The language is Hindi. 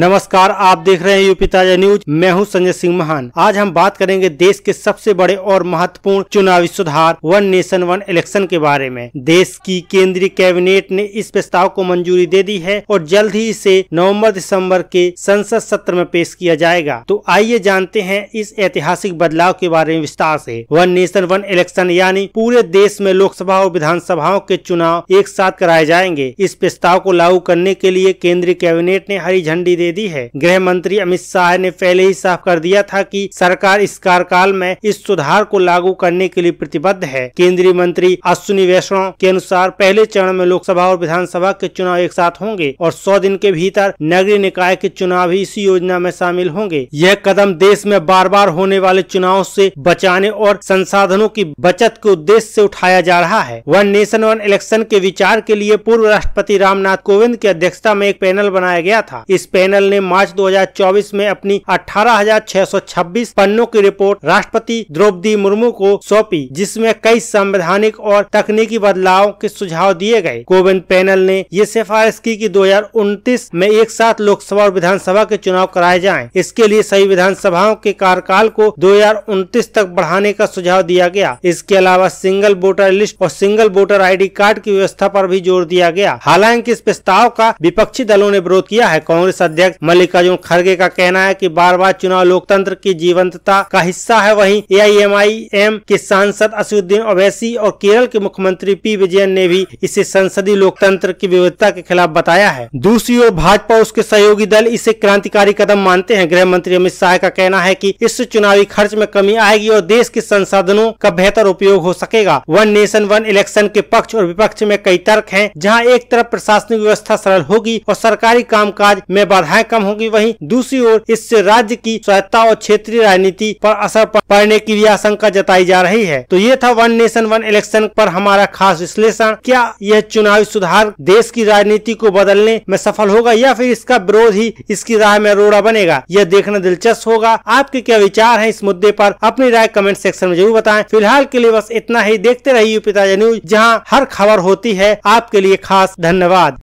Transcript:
नमस्कार आप देख रहे हैं यूपी ताजा न्यूज मैं हूं संजय सिंह महान आज हम बात करेंगे देश के सबसे बड़े और महत्वपूर्ण चुनावी सुधार वन नेशन वन इलेक्शन के बारे में देश की केंद्रीय कैबिनेट ने इस प्रस्ताव को मंजूरी दे दी है और जल्द ही इसे नवंबर दिसंबर के संसद सत्र में पेश किया जाएगा तो आइए जानते हैं इस ऐतिहासिक बदलाव के बारे में विस्तार ऐसी वन नेशन वन इलेक्शन यानी पूरे देश में लोकसभा और विधानसभाओं के चुनाव एक साथ कराए जाएंगे इस प्रस्ताव को लागू करने के लिए केंद्रीय कैबिनेट ने हरी झंडी दे दी है गृह मंत्री अमित शाह ने पहले ही साफ कर दिया था कि सरकार इस कार्यकाल में इस सुधार को लागू करने के लिए प्रतिबद्ध है केंद्रीय मंत्री अश्विनी वैष्णव के अनुसार पहले चरण में लोकसभा और विधानसभा के चुनाव एक साथ होंगे और सौ दिन के भीतर नगरीय निकाय के चुनाव भी इसी योजना में शामिल होंगे यह कदम देश में बार बार होने वाले चुनाव से बचाने और संसाधनों की बचत के उद्देश्य से उठाया जा रहा है वन नेशन वन इलेक्शन के विचार के लिए पूर्व राष्ट्रपति रामनाथ कोविंद की अध्यक्षता में एक पैनल बनाया गया था इस पैनल पैनल ने मार्च 2024 में अपनी 18,626 पन्नों की रिपोर्ट राष्ट्रपति द्रौपदी मुर्मू को सौंपी जिसमें कई संवैधानिक और तकनीकी बदलाव के सुझाव दिए गए कोविंद पैनल ने ये सिफारिश की कि 2029 में एक साथ लोकसभा और विधानसभा के चुनाव कराए जाएं। इसके लिए सभी विधानसभाओं के कार्यकाल को दो तक बढ़ाने का सुझाव दिया गया इसके अलावा सिंगल वोटर लिस्ट और सिंगल वोटर आईडी कार्ड की व्यवस्था पर भी जोर दिया गया हालांकि इस प्रस्ताव का विपक्षी दलों ने विरोध किया है कांग्रेस अध्यक्ष अध्यक्ष मल्लिकार्जुन खड़गे का कहना है कि बार बार चुनाव लोकतंत्र की जीवंतता का हिस्सा है वहीं एआईएमआईएम के सांसद असुद्दीन ओवैसी और केरल के मुख्यमंत्री पी विजयन ने भी इसे संसदीय लोकतंत्र की विविधता के खिलाफ बताया है दूसरी ओर भाजपा उसके सहयोगी दल इसे क्रांतिकारी कदम मानते हैं गृह मंत्री अमित शाह का कहना है की इससे चुनावी खर्च में कमी आएगी और देश के संसाधनों का बेहतर उपयोग हो सकेगा वन नेशन वन इलेक्शन के पक्ष और विपक्ष में कई तर्क है जहाँ एक तरफ प्रशासनिक व्यवस्था सरल होगी और सरकारी कामकाज में बाधा जहाँ कम होगी वहीं दूसरी ओर इससे राज्य की स्वायत्ता और क्षेत्रीय राजनीति पर असर पड़ने की भी आशंका जताई जा रही है तो ये था वन नेशन वन इलेक्शन पर हमारा खास विश्लेषण क्या यह चुनावी सुधार देश की राजनीति को बदलने में सफल होगा या फिर इसका विरोध ही इसकी राह में रोड़ा बनेगा यह देखना दिलचस्प होगा आपके क्या विचार है इस मुद्दे पर अपनी राय कमेंट सेक्शन में जरूर बताएं फिलहाल के लिए बस इतना ही देखते रहिए पिताजी न्यूज जहां हर खबर होती है आपके लिए खास धन्यवाद